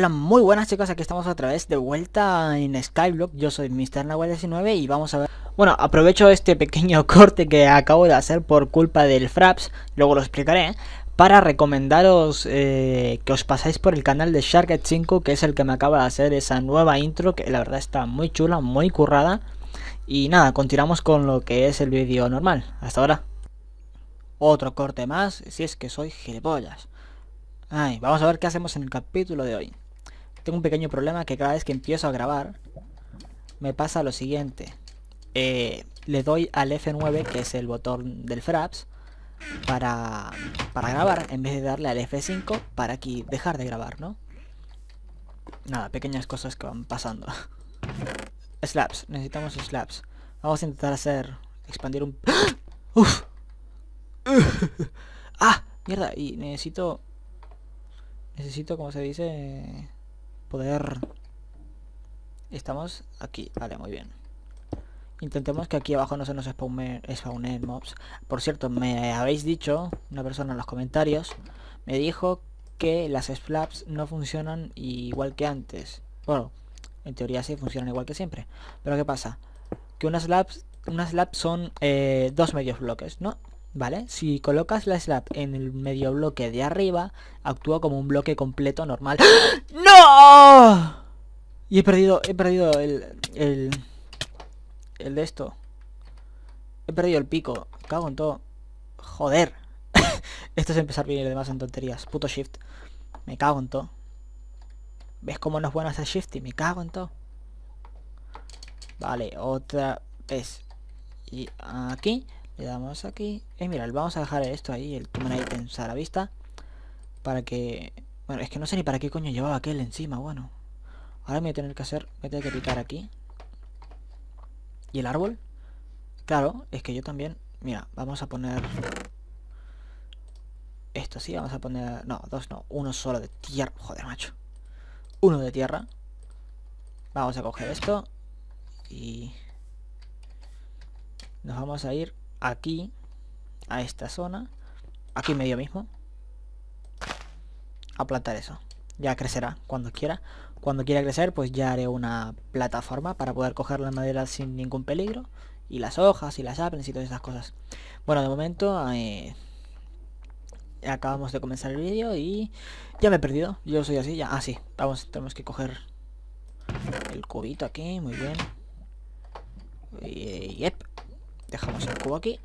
Hola, muy buenas chicas, aquí estamos otra vez de vuelta en Skyblock, yo soy Mr. Nahuel19 y vamos a ver... Bueno, aprovecho este pequeño corte que acabo de hacer por culpa del Fraps, luego lo explicaré, para recomendaros eh, que os pasáis por el canal de Sharket 5, que es el que me acaba de hacer esa nueva intro, que la verdad está muy chula, muy currada. Y nada, continuamos con lo que es el vídeo normal, hasta ahora. Otro corte más, si es que soy gilipollas. Ay, vamos a ver qué hacemos en el capítulo de hoy. Tengo un pequeño problema que cada vez que empiezo a grabar me pasa lo siguiente. Eh, le doy al F9, que es el botón del Fraps, para, grabar, en vez de darle al F5 para aquí dejar de grabar, ¿no? Nada, pequeñas cosas que van pasando. slaps, necesitamos slaps. Vamos a intentar hacer... expandir un... ¡Uf! ¡Ah! Mierda, y necesito... Necesito, como se dice poder... Estamos aquí, vale, muy bien. Intentemos que aquí abajo no se nos spawnen, mobs. Por cierto, me habéis dicho, una persona en los comentarios, me dijo que las slabs no funcionan igual que antes. Bueno, en teoría sí funcionan igual que siempre. Pero ¿qué pasa? Que unas slabs, unas son eh, dos medios bloques, ¿no? ¿vale? Si colocas la slab en el medio bloque de arriba, actúa como un bloque completo normal. ¡Ah! ¡No! Y he perdido, he perdido el, el, el de esto. He perdido el pico. Cago en todo. Joder. esto es empezar bien de demás en tonterías. Puto shift. Me cago en todo. ¿Ves cómo no es bueno hacer shift? Y me cago en todo. Vale, otra vez. Y aquí. Le damos aquí. Eh, mira, vamos a dejar esto ahí, el Tumen Items a la vista. Para que... Bueno, es que no sé ni para qué coño llevaba aquel encima, bueno. Ahora me voy a tener que hacer... Me voy a tener que picar aquí. ¿Y el árbol? Claro, es que yo también... Mira, vamos a poner... Esto sí, vamos a poner... No, dos no. Uno solo de tierra. Joder, macho. Uno de tierra. Vamos a coger esto. Y... Nos vamos a ir aquí, a esta zona, aquí medio mismo, a plantar eso. Ya crecerá cuando quiera. Cuando quiera crecer, pues ya haré una plataforma para poder coger la madera sin ningún peligro. Y las hojas, y las apples y todas esas cosas. Bueno, de momento... Eh, acabamos de comenzar el vídeo y ya me he perdido. Yo soy así, ya. así ah, Vamos, tenemos que coger el cubito aquí, muy bien. Y, eh, yep. Dejamos el cubo aquí.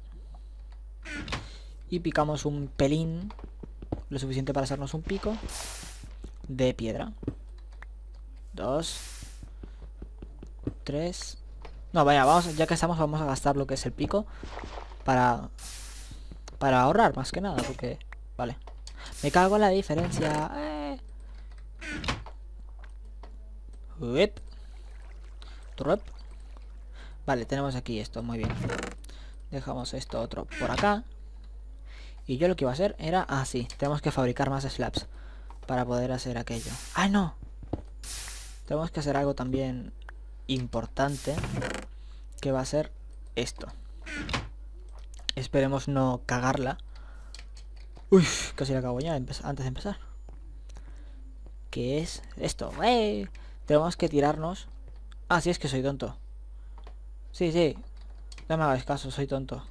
Y picamos un pelín, lo suficiente para hacernos un pico, de piedra. Dos. Tres. No, vaya, vamos, ya que estamos vamos a gastar lo que es el pico para para ahorrar más que nada, porque vale. Me cago en la diferencia. Eh. Uep. Vale, tenemos aquí esto, muy bien. Dejamos esto otro por acá. Y yo lo que iba a hacer era así. Ah, tenemos que fabricar más slabs para poder hacer aquello. ¡Ah, no! Tenemos que hacer algo también importante, que va a ser esto. Esperemos no cagarla. Uy, casi la cago ya antes de empezar. ¿Qué es esto? ¡Eh! Tenemos que tirarnos... Ah, sí, es que soy tonto. Sí, sí. No me hagáis caso, soy tonto.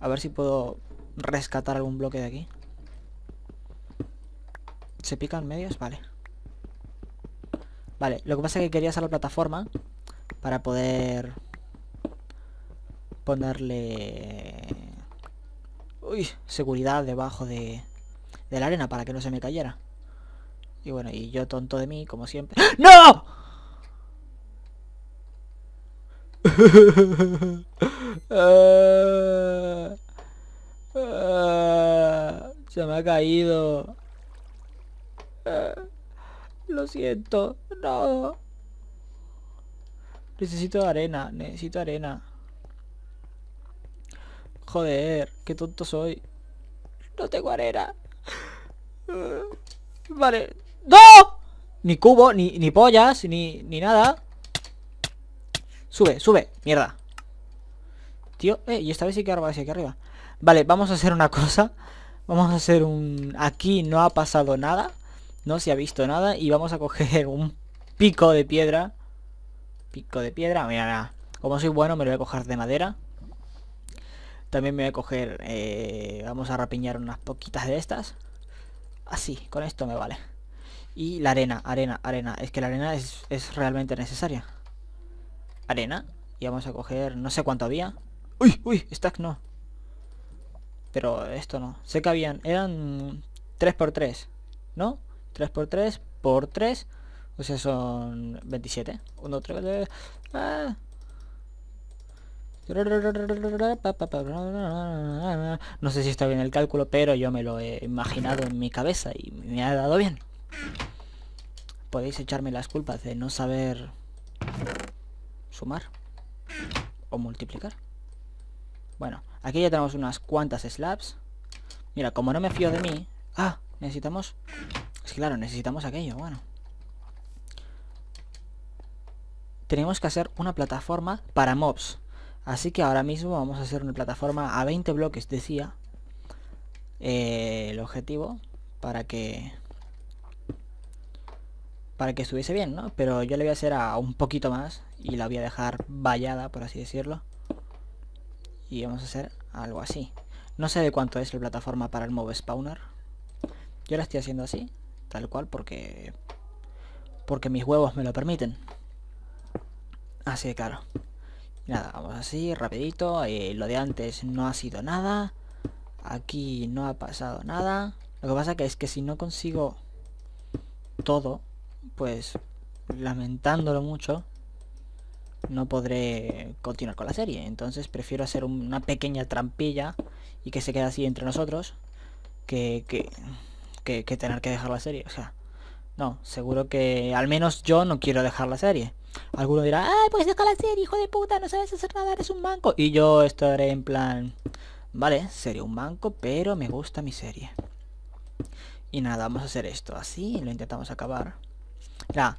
A ver si puedo rescatar algún bloque de aquí. ¿Se pican medios? Vale. Vale, lo que pasa es que quería hacer la plataforma para poder ponerle... Uy, seguridad debajo de, de la arena para que no se me cayera. Y bueno, y yo tonto de mí, como siempre. ¡No! Ah, se me ha caído. Ah, lo siento, no. Necesito arena, necesito arena. Joder, qué tonto soy. No tengo arena. Ah, vale. ¡No! Ni cubo, ni, ni pollas, ni, ni nada. Sube, sube, mierda Tío, eh, y esta vez sí que arriba, hacia aquí arriba Vale, vamos a hacer una cosa Vamos a hacer un... Aquí no ha pasado nada No se ha visto nada Y vamos a coger un pico de piedra Pico de piedra, mira, Como soy bueno me lo voy a coger de madera También me voy a coger... Eh, vamos a rapiñar unas poquitas de estas Así, con esto me vale Y la arena, arena, arena Es que la arena es, es realmente necesaria arena. Y vamos a coger, no sé cuánto había. ¡Uy! ¡Uy! Stack no. Pero esto no. Sé que habían, eran 3x3, ¿no? 3x3 por 3. O sea, son 27. 1, 3, ah. No sé si está bien el cálculo, pero yo me lo he imaginado en mi cabeza y me ha dado bien. Podéis echarme las culpas de no saber sumar o multiplicar. Bueno, aquí ya tenemos unas cuantas slabs. Mira, como no me fío de mí... Ah, necesitamos... Es claro, necesitamos aquello, bueno. Tenemos que hacer una plataforma para mobs. Así que ahora mismo vamos a hacer una plataforma a 20 bloques, decía. Eh, el objetivo para que... Para que estuviese bien, ¿no? Pero yo le voy a hacer a un poquito más y la voy a dejar vallada, por así decirlo. Y vamos a hacer algo así. No sé de cuánto es la plataforma para el Move Spawner. Yo la estoy haciendo así, tal cual, porque porque mis huevos me lo permiten. Así de claro. Nada, vamos así, rapidito. Eh, lo de antes no ha sido nada. Aquí no ha pasado nada. Lo que pasa es que si no consigo todo, pues lamentándolo mucho, no podré continuar con la serie. Entonces prefiero hacer una pequeña trampilla y que se quede así entre nosotros que, que, que, tener que dejar la serie. O sea, no, seguro que al menos yo no quiero dejar la serie. Alguno dirá, ay, pues deja la serie, hijo de puta, no sabes hacer nada, eres un banco. Y yo estaré en plan, vale, sería un banco, pero me gusta mi serie. Y nada, vamos a hacer esto así, lo intentamos acabar. Mira,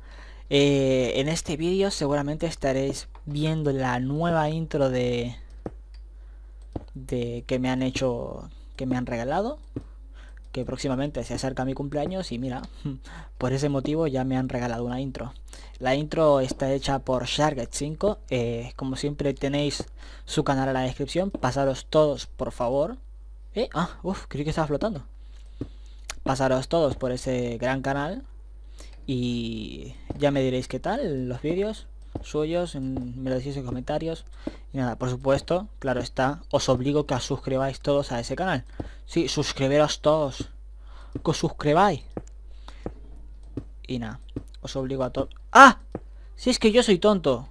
eh, en este vídeo seguramente estaréis viendo la nueva intro de, que me han hecho, que me han regalado, que próximamente se acerca mi cumpleaños y mira, por ese motivo ya me han regalado una intro. La intro está hecha por Sharget 5, eh, como siempre tenéis su canal en la descripción, pasaros todos por favor. Eh, ah, uff, creí que estaba flotando. Pasaros todos por ese gran canal y ya me diréis qué tal los vídeos suyos, me lo decís en comentarios. Y nada, por supuesto, claro está, os obligo que os suscribáis todos a ese canal. Sí, suscribiros todos. Que os suscribáis. Y nada, os obligo a todos. ¡Ah! Si es que yo soy tonto.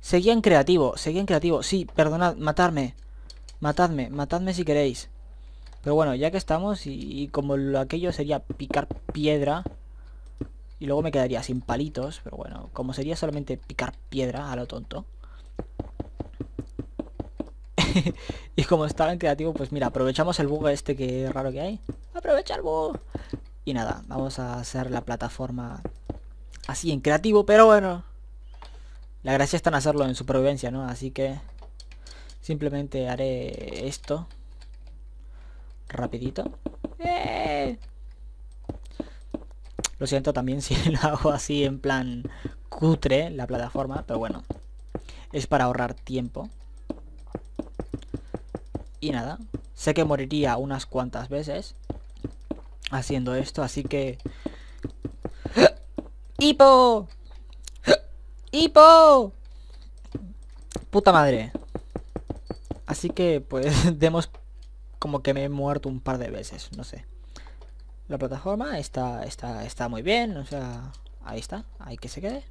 Seguía en creativo, seguía en creativo. Sí, perdonad, matadme. Matadme, matadme si queréis. Pero bueno, ya que estamos y, como lo, aquello sería picar piedra, y luego me quedaría sin palitos, pero bueno, como sería solamente picar piedra a lo tonto. y como estaba en creativo, pues mira, aprovechamos el bug este que es raro que hay. Aprovechar el bug! Y nada, vamos a hacer la plataforma así en creativo, pero bueno. La gracia está en hacerlo en supervivencia, ¿no? Así que simplemente haré esto. Rapidito. ¡Eh! Lo siento también si lo hago así en plan cutre la plataforma, pero bueno. Es para ahorrar tiempo. Y nada, sé que moriría unas cuantas veces haciendo esto, así que... ¡Ah! ¡Hipo! ¡Ah! ¡Hipo! Puta madre. Así que pues demos como que me he muerto un par de veces, no sé la plataforma está, está, está muy bien, o sea, ahí está, ahí que se quede.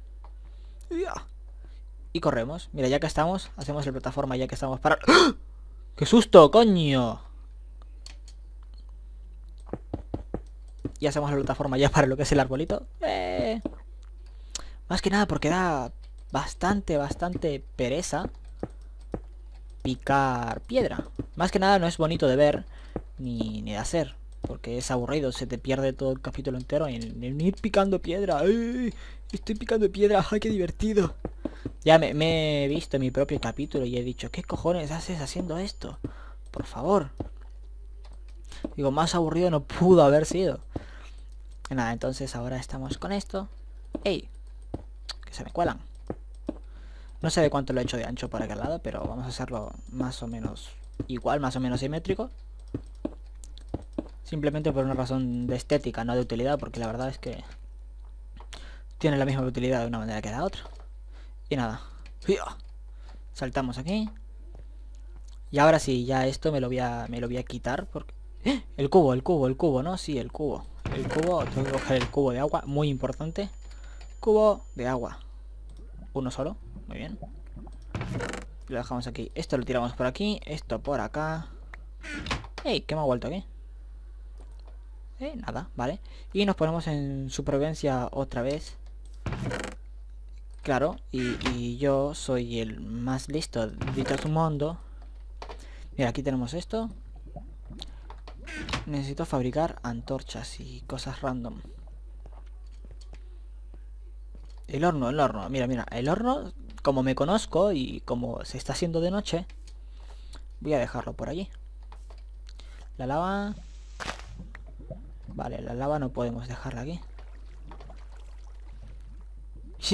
Y corremos. Mira, ya que estamos, hacemos la plataforma ya que estamos para... ¡Ah! ¡Qué susto, coño! Y hacemos la plataforma ya para lo que es el arbolito. Eh. Más que nada porque da bastante, bastante pereza picar piedra. Más que nada no es bonito de ver ni, ni de hacer. Porque es aburrido, se te pierde todo el capítulo entero en, ir picando piedra. Estoy picando piedra, ¡ay, qué divertido! Ya me, he visto mi propio capítulo y he dicho, ¿qué cojones haces haciendo esto? Por favor. Digo, más aburrido no pudo haber sido. Nada, entonces ahora estamos con esto. ¡Ey! Que se me cuelan. No sé de cuánto lo he hecho de ancho para aquel lado, pero vamos a hacerlo más o menos igual, más o menos simétrico. Simplemente por una razón de estética, no de utilidad, porque la verdad es que tiene la misma utilidad de una manera que la otra. Y nada. Saltamos aquí. Y ahora sí, ya esto me lo voy a, me lo voy a quitar porque... ¡eh! El cubo, el cubo, el cubo, ¿no? Sí, el cubo. El cubo, tengo que coger el cubo de agua, muy importante. Cubo de agua. Uno solo, muy bien. Lo dejamos aquí. Esto lo tiramos por aquí, esto por acá. ¡Ey! ¿Qué me ha vuelto aquí? Eh, nada, ¿vale? Y nos ponemos en supervivencia otra vez. Claro, y, yo soy el más listo de todo su mundo. Mira, aquí tenemos esto. Necesito fabricar antorchas y cosas random. El horno, el horno. Mira, mira, el horno, como me conozco y como se está haciendo de noche, voy a dejarlo por allí. La lava, Vale, la lava no podemos dejarla aquí.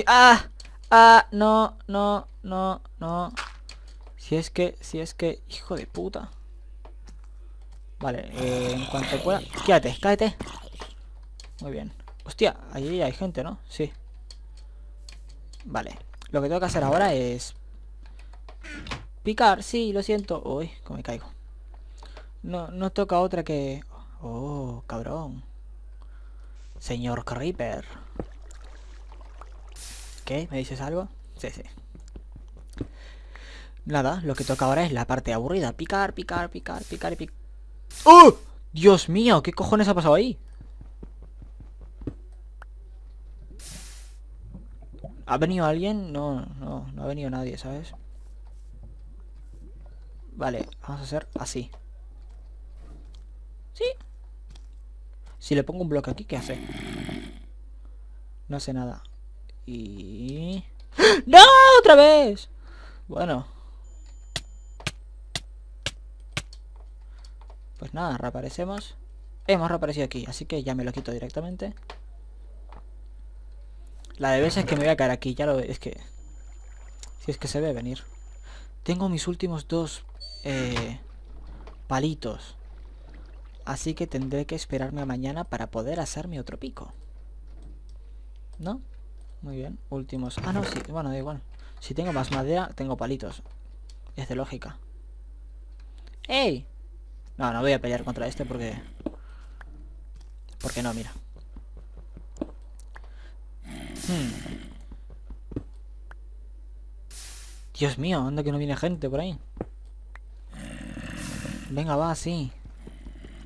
¡Ah! ¡Ah! No, no, no, no. Si es que, si es que... Hijo de puta. Vale, eh, en cuanto pueda... Quédate, cállate. Muy bien. Hostia, allí hay gente, ¿no? Sí. Vale. Lo que tengo que hacer ahora es... Picar, sí, lo siento. Uy, como me caigo. No, no toca otra que... Oh, cabrón. Señor Creeper. ¿Qué? ¿Me dices algo? Sí, sí. Nada, lo que toca ahora es la parte aburrida. Picar, picar, picar, picar y picar. ¡Oh! Dios mío, ¿qué cojones ha pasado ahí? ¿Ha venido alguien? No, no, no ha venido nadie, ¿sabes? Vale, vamos a hacer así. ¿Sí? Si le pongo un bloque aquí, ¿qué hace? No hace nada. Y... ¡No! ¡Otra vez! Bueno. Pues nada, reaparecemos. Hemos reaparecido aquí, así que ya me lo quito directamente. La de veces es que me voy a caer aquí, ya lo es que... Si es que se ve venir. Tengo mis últimos dos... Eh, palitos. Así que tendré que esperarme a mañana para poder hacerme otro pico. ¿No? Muy bien. Últimos. Ah, no, sí. Bueno, da igual. Si tengo más madera, tengo palitos. Es de lógica. ¡Ey! No, no voy a pelear contra este porque... Porque no, mira. Hmm. Dios mío, anda que no viene gente por ahí. Venga, va, sí.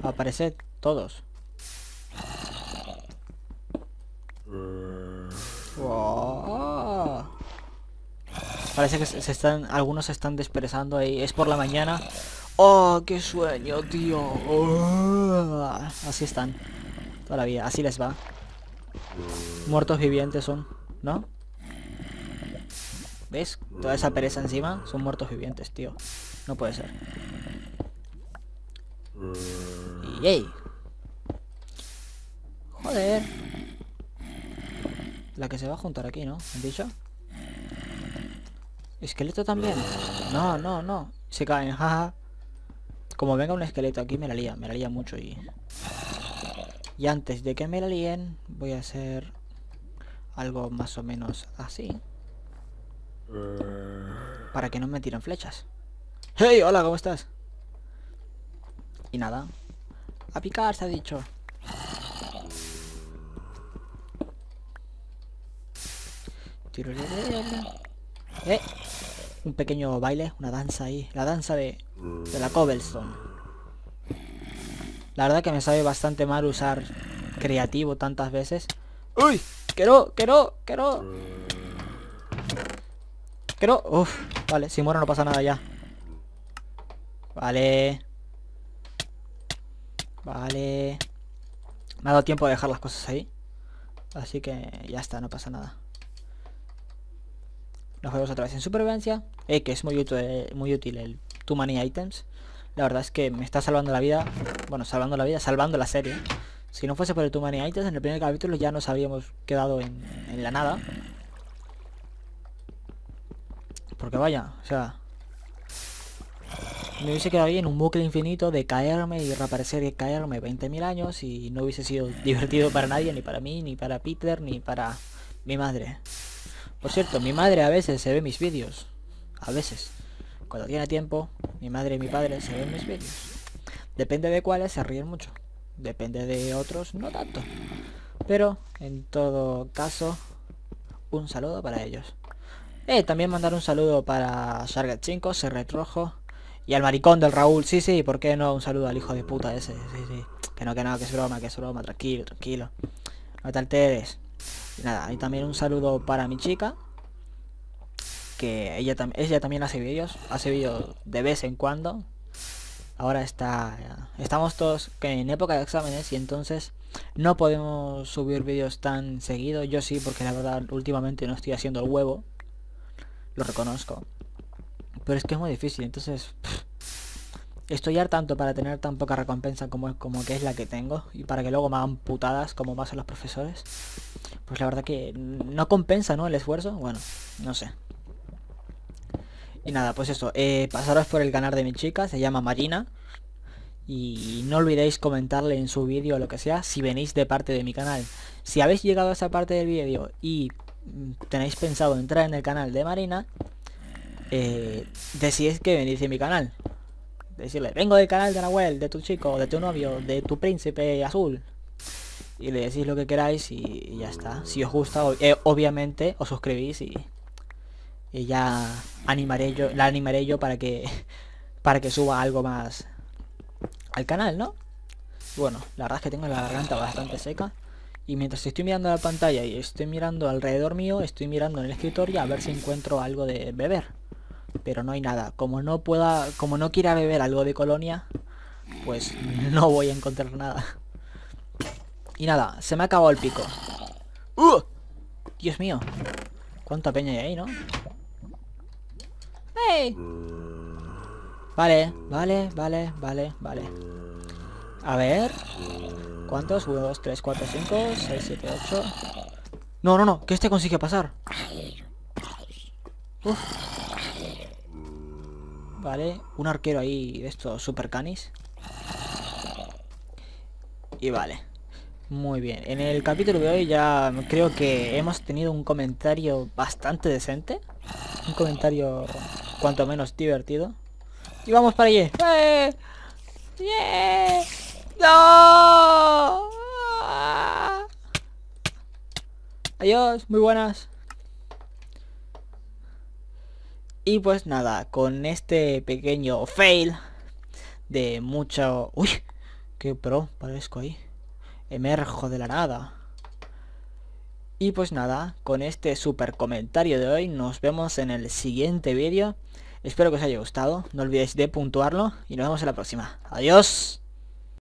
Aparece todos. Parece que se están, algunos se están desprezando ahí. Es por la mañana. ¡Oh, qué sueño, tío! Oh, así están. Todavía, así les va. Muertos vivientes son, ¿no? ¿Ves? Toda esa pereza encima son muertos vivientes, tío. No puede ser. Joder. La que se va a juntar aquí, ¿no? ¿Han dicho? ¿Esqueleto también? No, no, no. Se caen, jaja. Como venga un esqueleto aquí me la lía, me la lía mucho y... Y antes de que me la líen, voy a hacer algo más o menos así. Para que no me tiren flechas. ¡Hey! Hola, ¿cómo estás? Y nada, a picar, se ha dicho. Eh, un pequeño baile, una danza ahí. La danza de, de la cobblestone. La verdad que me sabe bastante mal usar creativo tantas veces. ¡Uy! ¡Que no! ¡Que no! Uf, vale, si muero no pasa nada ya. Vale. Vale. Me ha dado tiempo de dejar las cosas ahí. Así que ya está, no pasa nada. Nos vemos otra vez en supervivencia. Eh, que es muy útil, eh, muy útil el Too Many Items. La verdad es que me está salvando la vida. Bueno, salvando la vida, salvando la serie. Si no fuese por el Too Many Items, en el primer capítulo ya nos habríamos quedado en la nada. Porque vaya, o sea, me hubiese quedado ahí en un bucle infinito de caerme y reaparecer y caerme 20.000 años y no hubiese sido divertido para nadie, ni para mí, ni para Peter, ni para mi madre. Por cierto, mi madre a veces se ve mis vídeos. A veces. Cuando tiene tiempo, mi madre y mi padre se ven mis vídeos. Depende de cuáles se ríen mucho. Depende de otros, no tanto. Pero, en todo caso, un saludo para ellos. Eh, también mandar un saludo para Sharget 5, Serret Rojo, y al maricón del Raúl, sí, sí, ¿por qué no? Un saludo al hijo de puta ese, sí, sí. Que no, que nada que es broma, que es broma, tranquilo, tranquilo. No te alteres. nada, y también un saludo para mi chica. Que ella, ella también hace vídeos, hace vídeos de vez en cuando. Ahora está... Estamos todos en época de exámenes y entonces no podemos subir vídeos tan seguidos Yo sí, porque la verdad últimamente no estoy haciendo el huevo. Lo reconozco. Pero es que es muy difícil, entonces... Estoy estudiar tanto para tener tan poca recompensa como, como que es la que tengo y para que luego me hagan putadas como pasan los profesores, pues la verdad que no compensa, ¿no? El esfuerzo, bueno, no sé. Y nada, pues eso, eh, pasaros por el canal de mi chica, se llama Marina. Y no olvidéis comentarle en su vídeo o lo que sea si venís de parte de mi canal. Si habéis llegado a esa parte del vídeo y mm, tenéis pensado entrar en el canal de Marina, eh, decís que venís en mi canal. Decirle, vengo del canal de Nahuel, de tu chico, de tu novio, de tu príncipe azul. Y le decís lo que queráis y, ya está. Si os gusta, eh, obviamente os suscribís y, y, ya animaré yo, la animaré yo para que para que suba algo más al canal, ¿no? Bueno, la verdad es que tengo la garganta bastante seca. Y mientras estoy mirando la pantalla y estoy mirando alrededor mío, estoy mirando en el escritorio a ver si encuentro algo de beber. Pero no hay nada. Como no pueda, como no quiera beber algo de colonia, pues no voy a encontrar nada. Y nada, se me ha acabado el pico. ¡Uh! Dios mío. ¿Cuánta peña hay ahí, no? ¡Hey! Vale, vale, vale, vale, vale. A ver. ¿Cuántos? huevos? 2, 3, 4, 5, 6, 7, 8. No, no, no, que este consigue pasar. Uf. Vale, un arquero ahí de estos super canis. Y vale. Muy bien. En el capítulo de hoy ya creo que hemos tenido un comentario bastante decente. Un comentario cuanto menos divertido. Y vamos para allí. ¡Eh! ¡Eh! ¡Ah! Adiós, muy buenas. Y pues nada, con este pequeño fail de mucho... ¡Uy! ¡Qué pro! Parezco ahí. Emerjo de la nada. Y pues nada, con este super comentario de hoy nos vemos en el siguiente vídeo. Espero que os haya gustado, no olvidéis de puntuarlo y nos vemos en la próxima. ¡Adiós!